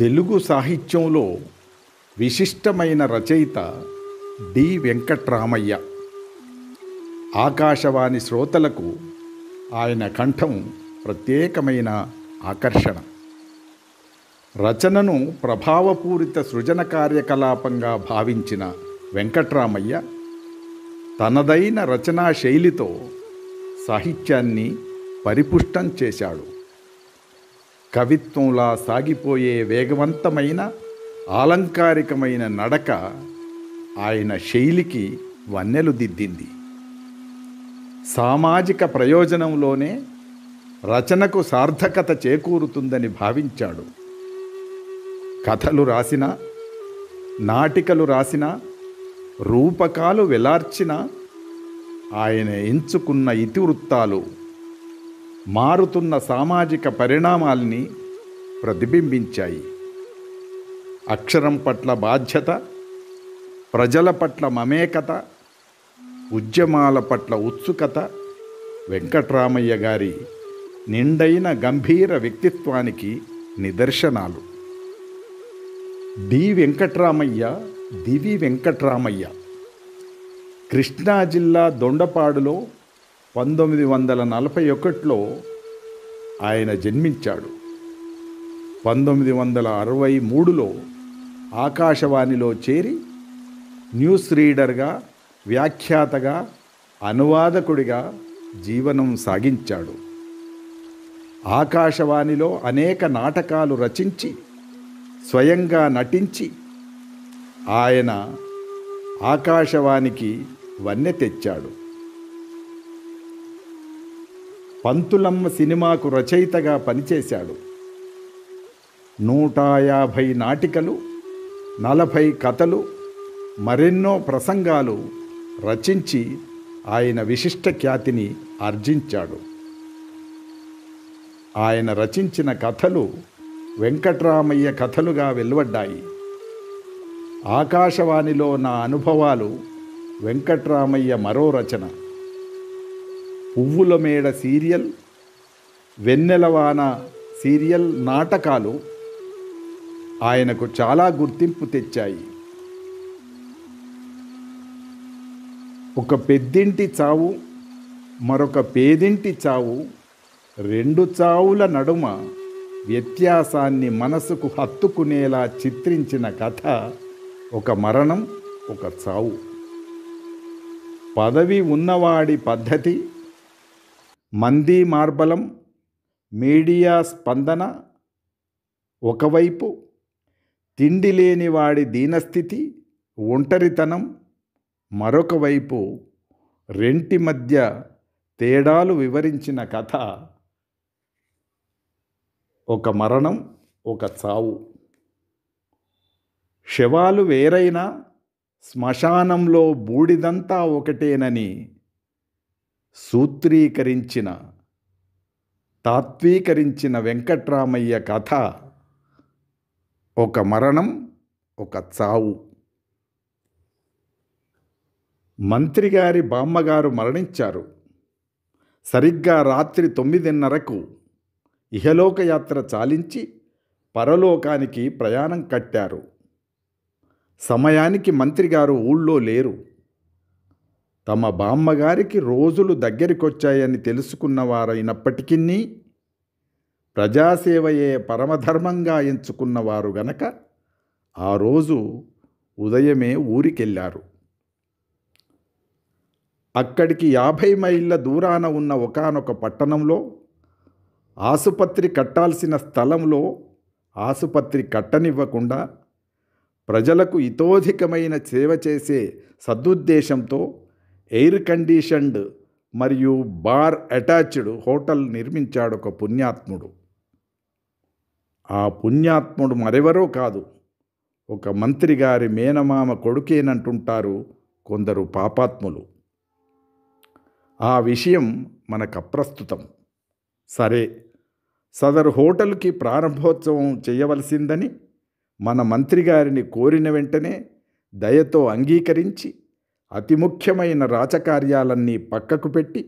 తెలుగు సాహిత్యంలో విశిష్టమైన రచయిత డి వెంకట్రామయ్య ఆకాశవాణి శ్రోతలకు ఆయన కంఠం ప్రత్యేకమైన ఆకర్షణ రచనను ప్రభావపూరిత సృజన కార్యకలాపంగా భావించిన వెంకట్రామయ్య తనదైన రచనా శైలితో సాహిత్యాన్ని పరిపుష్టం చేశాడు కవిత్వంలా సాగిపోయే వేగవంతమైన ఆలంకారికమైన నడక ఆయన శైలికి వన్నెలు దిద్దింది సామాజిక ప్రయోజనంలోనే రచనకు సార్థకత చేకూరుతుందని భావించాడు కథలు రాసిన నాటికలు రాసిన రూపకాలు వెలార్చిన ఆయన ఎంచుకున్న ఇతివృత్తాలు మారుతున్న సామాజిక పరిణామాల్ని ప్రతిబింబించాయి అక్షరం పట్ల బాధ్యత ప్రజల పట్ల మమేకత ఉద్యమాల పట్ల ఉత్సుకత వెంకట్రామయ్య గారి నిండైన గంభీర వ్యక్తిత్వానికి నిదర్శనాలు డి వెంకట్రామయ్య దివి వెంకట్రామయ్య కృష్ణా జిల్లా దొండపాడులో పంతొమ్మిది వందల నలభై ఒకటిలో ఆయన జన్మించాడు పంతొమ్మిది వందల అరవై మూడులో ఆకాశవాణిలో చేరి న్యూస్ రీడర్గా వ్యాఖ్యాతగా అనువాదకుడిగా జీవనం సాగించాడు ఆకాశవాణిలో అనేక నాటకాలు రచించి స్వయంగా నటించి ఆయన ఆకాశవాణికి వన్నె తెచ్చాడు పంతులమ్మ సినిమాకు రచయితగా పనిచేశాడు నూట యాభై నాటికలు నలభై కథలు మరెన్నో ప్రసంగాలు రచించి ఆయన విశిష్ట ఖ్యాతిని ఆర్జించాడు ఆయన రచించిన కథలు వెంకట్రామయ్య కథలుగా వెలువడ్డాయి ఆకాశవాణిలో నా అనుభవాలు వెంకట్రామయ్య మరో రచన పువ్వుల మేడ సీరియల్ వెన్నెలవాన సీరియల్ నాటకాలు ఆయనకు చాలా గుర్తింపు తెచ్చాయి ఒక పెద్దింటి చావు మరొక పేదింటి చావు రెండు చావుల నడుమ వ్యత్యాసాన్ని మనసుకు హత్తుకునేలా చిత్రించిన కథ ఒక మరణం ఒక చావు పదవి ఉన్నవాడి పద్ధతి మంది మార్బలం మీడియా స్పందన ఒకవైపు తిండి లేని వాడి దీనస్థితి ఒంటరితనం మరొక వైపు రెంటి మధ్య తేడాలు వివరించిన కథ ఒక మరణం ఒక చావు శవాలు వేరైనా శ్మశానంలో బూడిదంతా ఒకటేనని సూత్రీకరించిన తాత్వీకరించిన వెంకట్రామయ్య కథ ఒక మరణం ఒక చావు మంత్రిగారి బామ్మగారు మరణించారు సరిగ్గా రాత్రి తొమ్మిదిన్నరకు ఇహలోకయాత్ర చాలించి పరలోకానికి ప్రయాణం కట్టారు సమయానికి మంత్రిగారు ఊళ్ళో లేరు తమ బామ్మగారికి రోజులు దగ్గరికొచ్చాయని తెలుసుకున్నవారైనప్పటికీ ప్రజాసేవయే పరమధర్మంగా ఎంచుకున్నవారు గనక ఆ రోజు ఉదయమే ఊరికెళ్ళారు అక్కడికి యాభై మైళ్ళ దూరాన ఉన్న ఒకనొక పట్టణంలో ఆసుపత్రి కట్టాల్సిన స్థలంలో ఆసుపత్రి కట్టనివ్వకుండా ప్రజలకు ఇతోధికమైన సేవ చేసే సదుద్దేశంతో ఎయిర్ కండిషన్డ్ మరియు బార్ అటాచ్డ్ హోటల్ నిర్మించాడు ఒక పుణ్యాత్ముడు ఆ పుణ్యాత్ముడు మరెవరో కాదు ఒక మంత్రి గారి మేనమామ కొడుకేనంటుంటారు కొందరు పాపాత్ములు ఆ విషయం మనకు అప్రస్తుతం సరే సదరు హోటల్కి ప్రారంభోత్సవం చేయవలసిందని మన మంత్రి గారిని కోరిన వెంటనే దయతో అంగీకరించి అతి ముఖ్యమైన రాచకార్యాలన్నీ పక్కకు పెట్టి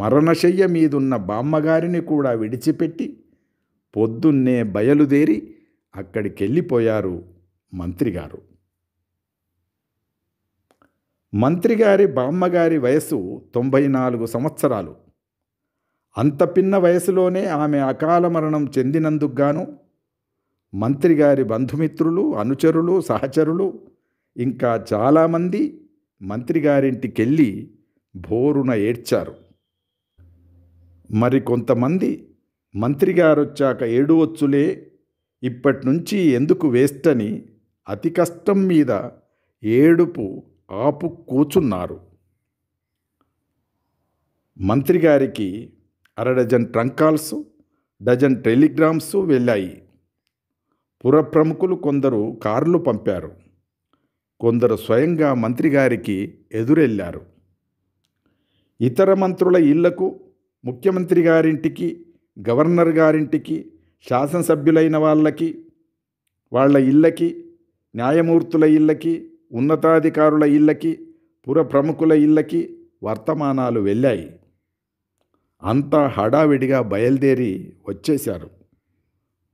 మరణశయ్య మీదున్న బామ్మగారిని కూడా విడిచిపెట్టి పొద్దున్నే బయలుదేరి అక్కడికెళ్ళిపోయారు మంత్రిగారు మంత్రిగారి బామ్మగారి వయసు తొంభై నాలుగు సంవత్సరాలు అంత పిన్న వయసులోనే ఆమె అకాల మరణం చెందినందుకుగాను మంత్రిగారి బంధుమిత్రులు అనుచరులు సహచరులు ఇంకా చాలామంది మంత్రిగారింటికెళ్ళి భోరున ఏడ్చారు మరి కొంతమంది మంత్రిగారొచ్చాక ఏడువచ్చులే ఇప్పటి ఎందుకు వేస్ట్ అని అతి కష్టం మీద ఏడుపు ఆపు కూచున్నారు మంత్రిగారికి అరడజన్ ట్రంకాల్స్ డజన్ టెలిగ్రామ్స్ వెళ్ళాయి పుర ప్రముఖులు కొందరు కార్లు పంపారు కొందరు స్వయంగా మంత్రి గారికి ఎదురెళ్లారు ఇతర మంత్రుల ఇళ్లకు ముఖ్యమంత్రి గారింటికి గవర్నర్ గారింటికి శాసనసభ్యులైన వాళ్ళకి వాళ్ళ ఇళ్ళకి న్యాయమూర్తుల ఇళ్ళకి ఉన్నతాధికారుల ఇళ్ళకి పుర ప్రముఖుల ఇళ్ళకి వర్తమానాలు వెళ్ళాయి అంతా హడావిడిగా బయలుదేరి వచ్చేశారు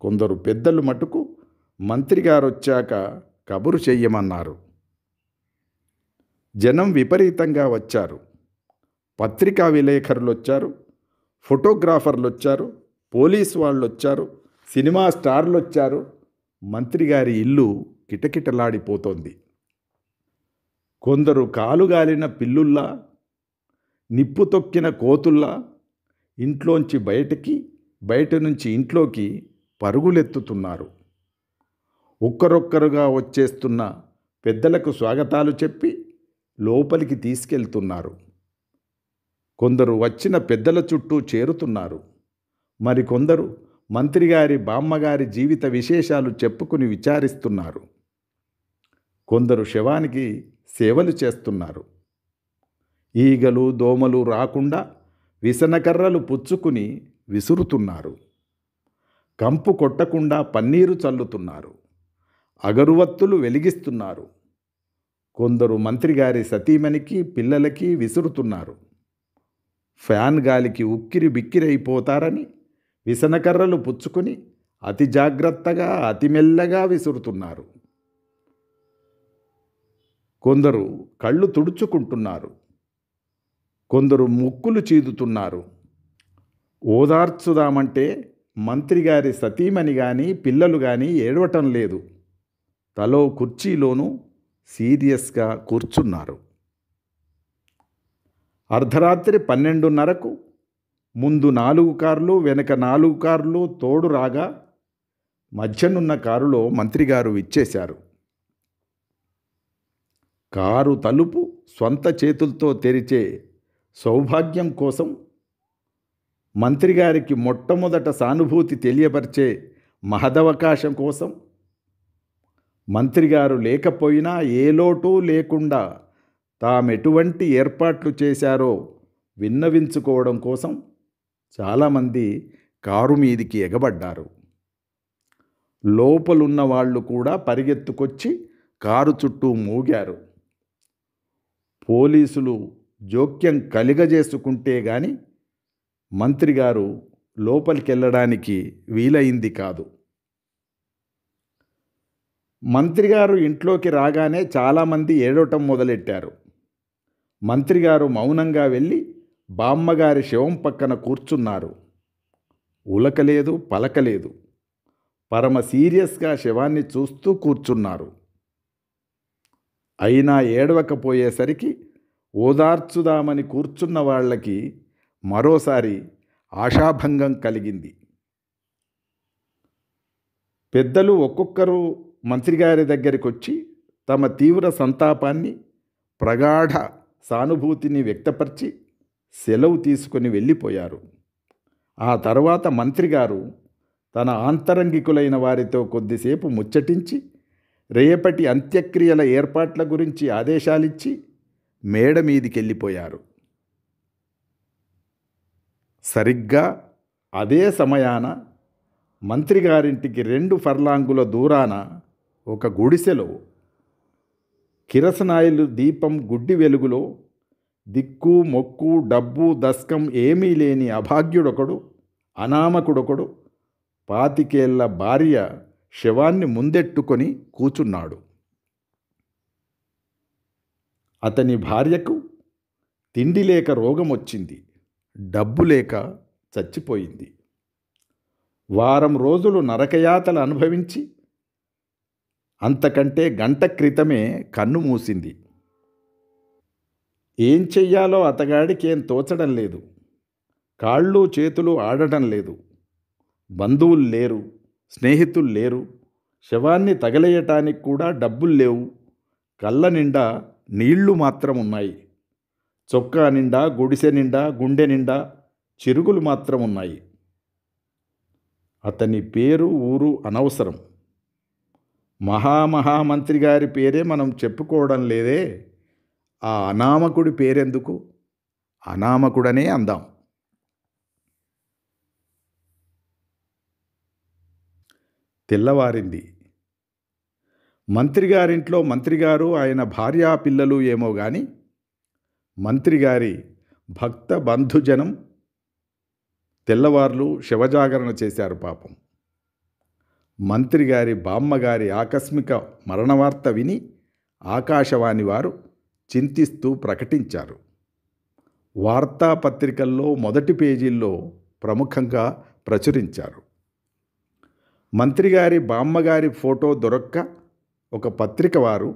కొందరు పెద్దలు మటుకు మంత్రి వచ్చాక కబురు చెయ్యమన్నారు జనం విపరీతంగా వచ్చారు పత్రికా విలేకరులు వచ్చారు ఫోటోగ్రాఫర్లు వచ్చారు పోలీస్ వాళ్ళు వచ్చారు సినిమా స్టార్లు వచ్చారు మంత్రి గారి ఇల్లు కిటకిటలాడిపోతోంది కొందరు కాలుగాలిన పిల్లుల్లా నిప్పు తొక్కిన కోతుల్లా ఇంట్లోంచి బయటికి బయట నుంచి ఇంట్లోకి పరుగులెత్తుతున్నారు ఒక్కరొక్కరుగా వచ్చేస్తున్న పెద్దలకు స్వాగతాలు చెప్పి లోపలికి తీసుకెళ్తున్నారు కొందరు వచ్చిన పెద్దల చుట్టూ చేరుతున్నారు మరికొందరు మంత్రిగారి బామ్మగారి జీవిత విశేషాలు చెప్పుకుని విచారిస్తున్నారు కొందరు శవానికి సేవలు చేస్తున్నారు ఈగలు దోమలు రాకుండా విసనకర్రలు పుచ్చుకుని విసురుతున్నారు కంపు కొట్టకుండా పన్నీరు చల్లుతున్నారు అగరువత్తులు వెలిగిస్తున్నారు కొందరు మంత్రిగారి సతీమణికి పిల్లలకి విసురుతున్నారు ఫ్యాన్ గాలికి ఉక్కిరి బిక్కిరైపోతారని విసనకర్రలు పుచ్చుకొని అతి జాగ్రత్తగా అతి మెల్లగా విసురుతున్నారు కొందరు కళ్ళు తుడుచుకుంటున్నారు కొందరు ముక్కులు చీదుతున్నారు ఓదార్చుదామంటే మంత్రిగారి సతీమణి కానీ పిల్లలు కానీ ఏడవటం లేదు తలో కుర్చీలోనూ సీరియస్గా కూర్చున్నారు అర్ధరాత్రి పన్నెండున్నరకు ముందు నాలుగు కార్లు వెనక నాలుగు కార్లు తోడు రాగా మధ్యనున్న కారులో మంత్రిగారు ఇచ్చేశారు కారు తలుపు సొంత చేతులతో తెరిచే సౌభాగ్యం కోసం మంత్రిగారికి మొట్టమొదట సానుభూతి తెలియపరిచే మహదవకాశం కోసం మంత్రి గారు లేకపోయినా ఏ లోటు లేకుండా తామెటువంటి ఏర్పాట్లు చేశారో విన్నవించుకోవడం కోసం చాలామంది కారు మీదికి ఎగబడ్డారు లోపలున్న వాళ్ళు కూడా పరిగెత్తుకొచ్చి కారు చుట్టూ మూగారు పోలీసులు జోక్యం కలిగజేసుకుంటే గాని మంత్రిగారు లోపలికెళ్ళడానికి వీలైంది కాదు మంత్రిగారు ఇంట్లోకి రాగానే చాలామంది ఏడవటం మొదలెట్టారు మంత్రిగారు మౌనంగా వెళ్ళి బామ్మగారి శవం పక్కన కూర్చున్నారు ఉలకలేదు పలకలేదు పరమ సీరియస్గా శవాన్ని చూస్తూ కూర్చున్నారు అయినా ఏడవకపోయేసరికి ఓదార్చుదామని కూర్చున్న వాళ్ళకి మరోసారి ఆశాభంగం కలిగింది పెద్దలు ఒక్కొక్కరు మంత్రిగారి దగ్గరికి వచ్చి తమ తీవ్ర సంతాపాన్ని ప్రగాఢ సానుభూతిని వ్యక్తపరిచి సెలవు తీసుకొని వెళ్ళిపోయారు ఆ తర్వాత మంత్రిగారు తన ఆంతరంగికులైన వారితో కొద్దిసేపు ముచ్చటించి రేపటి అంత్యక్రియల ఏర్పాట్ల గురించి ఆదేశాలిచ్చి మేడ మీదికెళ్ళిపోయారు సరిగ్గా అదే సమయాన మంత్రిగారింటికి రెండు ఫర్లాంగుల దూరాన ఒక గుడిసెలో కిరసనాయిలు దీపం గుడ్డి వెలుగులో దిక్కు మొక్కు డబ్బు దస్కం ఏమీ లేని అభాగ్యుడొకడు అనామకుడొకడు పాతికేళ్ల భార్య శవాన్ని ముందెట్టుకొని కూచున్నాడు అతని భార్యకు తిండి లేక రోగం వచ్చింది డబ్బు లేక చచ్చిపోయింది వారం రోజులు నరకయాతలు అనుభవించి అంతకంటే గంట క్రితమే కన్ను మూసింది ఏం చెయ్యాలో అతగాడికేం తోచడం లేదు కాళ్ళు చేతులు ఆడటం లేదు బంధువులు లేరు స్నేహితులు లేరు శవాన్ని తగలేయటానికి కూడా డబ్బులు లేవు కళ్ళ నిండా నీళ్లు మాత్రం ఉన్నాయి చొక్కా నిండా గుడిసె నిండా గుండె నిండా చిరుగులు మాత్రం ఉన్నాయి అతని పేరు ఊరు అనవసరం మహామహామంత్రి గారి పేరే మనం చెప్పుకోవడం లేదే ఆ అనామకుడి పేరెందుకు అనామకుడనే అందాం తెల్లవారింది మంత్రిగారింట్లో మంత్రిగారు ఆయన భార్యా పిల్లలు ఏమో కానీ మంత్రిగారి భక్త బంధుజనం తెల్లవార్లు శివజాగరణ చేశారు పాపం మంత్రిగారి బామ్మగారి ఆకస్మిక మరణవార్త విని ఆకాశవాణి వారు చింతిస్తూ ప్రకటించారు వార్తాపత్రికల్లో మొదటి పేజీల్లో ప్రముఖంగా ప్రచురించారు మంత్రిగారి బామ్మగారి ఫోటో దొరక్క ఒక పత్రిక వారు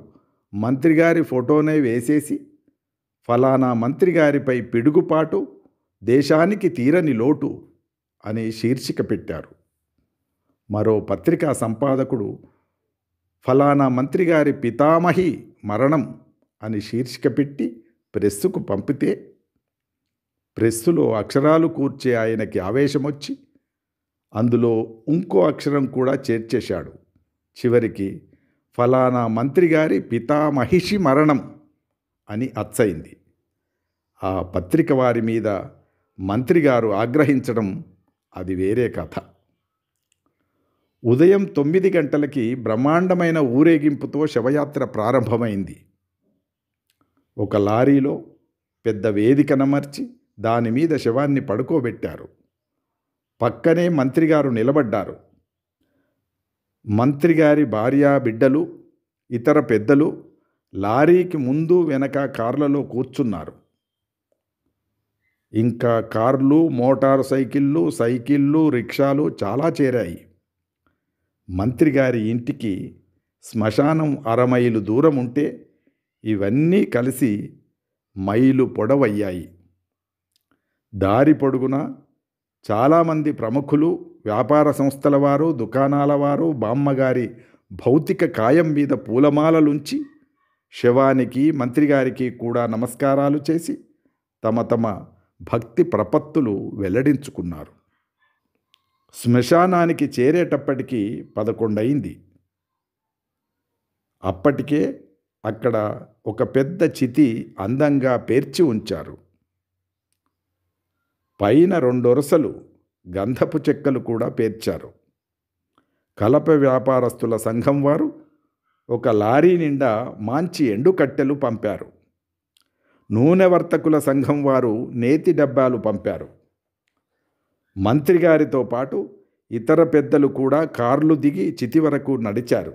మంత్రిగారి ఫోటోనే వేసేసి ఫలానా మంత్రిగారిపై పిడుగుపాటు దేశానికి తీరని లోటు అనే శీర్షిక పెట్టారు మరో పత్రికా సంపాదకుడు ఫలానా మంత్రిగారి పితామహి మరణం అని శీర్షిక పెట్టి ప్రెస్సుకు పంపితే ప్రెస్సులో అక్షరాలు కూర్చే ఆయనకి ఆవేశం వచ్చి అందులో ఇంకో అక్షరం కూడా చేర్చేశాడు చివరికి ఫలానా మంత్రిగారి పితామహిషి మరణం అని అచ్చయింది ఆ పత్రిక వారి మీద మంత్రిగారు ఆగ్రహించడం అది వేరే కథ ఉదయం తొమ్మిది గంటలకి బ్రహ్మాండమైన ఊరేగింపుతో శవయాత్ర ప్రారంభమైంది ఒక లారీలో పెద్ద వేదికనమర్చి దాని మీద శవాన్ని పడుకోబెట్టారు పక్కనే మంత్రిగారు నిలబడ్డారు మంత్రిగారి భార్య బిడ్డలు ఇతర పెద్దలు లారీకి ముందు వెనక కార్లలో కూర్చున్నారు ఇంకా కార్లు మోటార్ సైకిళ్ళు సైకిళ్ళు రిక్షాలు చాలా చేరాయి మంత్రిగారి ఇంటికి శ్మశానం అరమైలు దూరం ఉంటే ఇవన్నీ కలిసి మైలు పొడవయ్యాయి దారి పొడుగున చాలామంది ప్రముఖులు వ్యాపార సంస్థల వారు దుకాణాల వారు బామ్మగారి భౌతిక కాయం మీద పూలమాలలుంచి శవానికి మంత్రిగారికి కూడా నమస్కారాలు చేసి తమ తమ భక్తి ప్రపత్తులు వెల్లడించుకున్నారు శ్మశానానికి చేరేటప్పటికీ పదకొండయింది అప్పటికే అక్కడ ఒక పెద్ద చితి అందంగా పేర్చి ఉంచారు పైన రెండొరసలు గంధపు చెక్కలు కూడా పేర్చారు కలప వ్యాపారస్తుల సంఘం వారు ఒక లారీ నిండా మాంచి ఎండు కట్టెలు పంపారు నూనె వర్తకుల సంఘం వారు నేతి డబ్బాలు పంపారు మంత్రిగారితో పాటు ఇతర పెద్దలు కూడా కార్లు దిగి చితి వరకు నడిచారు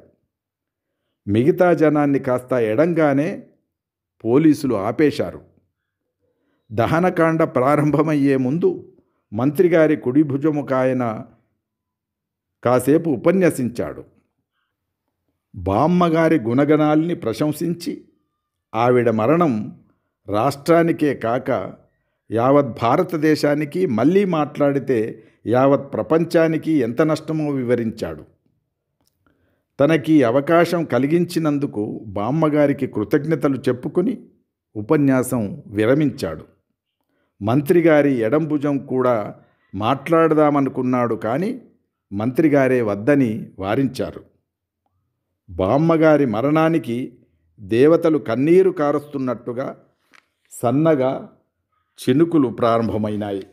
మిగతా జనాన్ని కాస్త ఎడంగానే పోలీసులు ఆపేశారు దహనకాండ ప్రారంభమయ్యే ముందు మంత్రిగారి కుడి భుజముకాయన కాసేపు ఉపన్యసించాడు బామ్మగారి గుణగణాల్ని ప్రశంసించి ఆవిడ మరణం రాష్ట్రానికే కాక యావత్ భారతదేశానికి మళ్ళీ మాట్లాడితే యావత్ ప్రపంచానికి ఎంత నష్టమో వివరించాడు తనకి అవకాశం కలిగించినందుకు బామ్మగారికి కృతజ్ఞతలు చెప్పుకుని ఉపన్యాసం విరమించాడు మంత్రిగారి ఎడంభుజం కూడా మాట్లాడదామనుకున్నాడు కానీ మంత్రిగారే వద్దని వారించారు బామ్మగారి మరణానికి దేవతలు కన్నీరు కారుస్తున్నట్టుగా సన్నగా చినుకులు ప్రారంభమైనాయి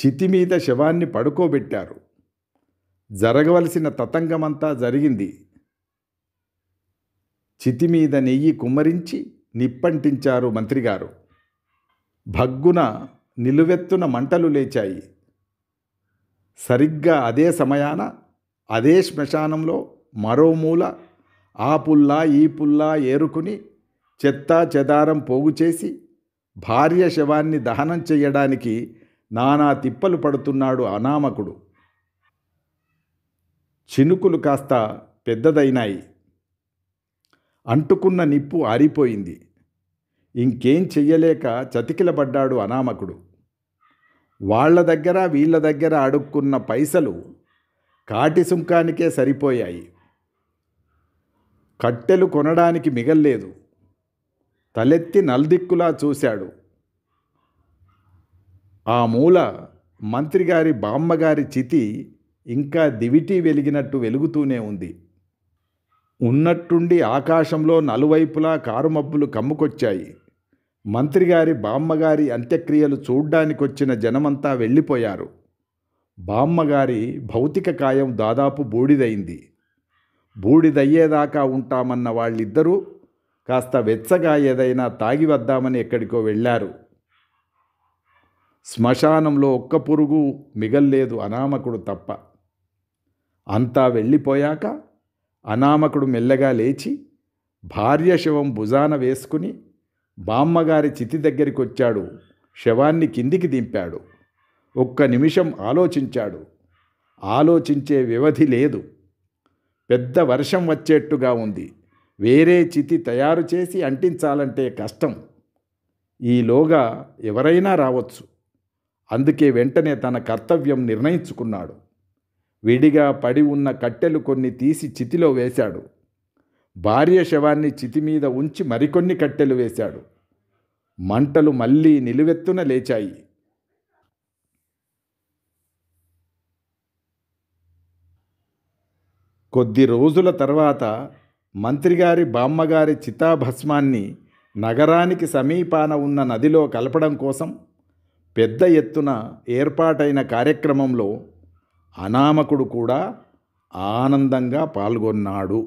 చితి మీద శవాన్ని పడుకోబెట్టారు జరగవలసిన తతంగమంతా జరిగింది చితి మీద నెయ్యి కుమ్మరించి నిప్పంటించారు మంత్రిగారు భగ్గున నిలువెత్తున మంటలు లేచాయి సరిగ్గా అదే సమయాన అదే శ్మశానంలో మరో మూల ఆ పుల్లా ఈ పుల్లా ఏరుకుని చెత్త చెదారం పోగు చేసి భార్య శవాన్ని దహనం చేయడానికి నానా తిప్పలు పడుతున్నాడు అనామకుడు చినుకులు కాస్త పెద్దదైనాయి అంటుకున్న నిప్పు ఆరిపోయింది ఇంకేం చెయ్యలేక చతికిలబడ్డాడు అనామకుడు వాళ్ళ దగ్గర వీళ్ళ దగ్గర అడుక్కున్న పైసలు కాటి సుంకానికే సరిపోయాయి కట్టెలు కొనడానికి మిగల్లేదు తలెత్తి నల్దిక్కులా చూశాడు ఆ మూల మంత్రిగారి బామ్మగారి చితి ఇంకా దివిటి వెలిగినట్టు వెలుగుతూనే ఉంది ఉన్నట్టుండి ఆకాశంలో నలువైపులా కారుమబ్బులు కమ్ముకొచ్చాయి మంత్రిగారి బామ్మగారి అంత్యక్రియలు చూడ్డానికొచ్చిన జనమంతా వెళ్ళిపోయారు బామ్మగారి భౌతిక కాయం దాదాపు బూడిదైంది బూడిదయ్యేదాకా ఉంటామన్న వాళ్ళిద్దరూ కాస్త వెచ్చగా ఏదైనా తాగి వద్దామని ఎక్కడికో వెళ్ళారు శ్మశానంలో ఒక్క పురుగు మిగల్లేదు అనామకుడు తప్ప అంతా వెళ్ళిపోయాక అనామకుడు మెల్లగా లేచి భార్య శవం భుజాన వేసుకుని బామ్మగారి చితి దగ్గరికి వచ్చాడు శవాన్ని కిందికి దింపాడు ఒక్క నిమిషం ఆలోచించాడు ఆలోచించే వ్యవధి లేదు పెద్ద వర్షం వచ్చేట్టుగా ఉంది వేరే చితి తయారు చేసి అంటించాలంటే కష్టం ఈలోగా ఎవరైనా రావచ్చు అందుకే వెంటనే తన కర్తవ్యం నిర్ణయించుకున్నాడు విడిగా పడి ఉన్న కట్టెలు కొన్ని తీసి చితిలో వేశాడు భార్య శవాన్ని చితి మీద ఉంచి మరికొన్ని కట్టెలు వేశాడు మంటలు మళ్ళీ నిలువెత్తున లేచాయి కొద్ది రోజుల తర్వాత మంత్రిగారి బామ్మగారి చితాభస్మాన్ని నగరానికి సమీపాన ఉన్న నదిలో కలపడం కోసం పెద్ద ఎత్తున ఏర్పాటైన కార్యక్రమంలో అనామకుడు కూడా ఆనందంగా పాల్గొన్నాడు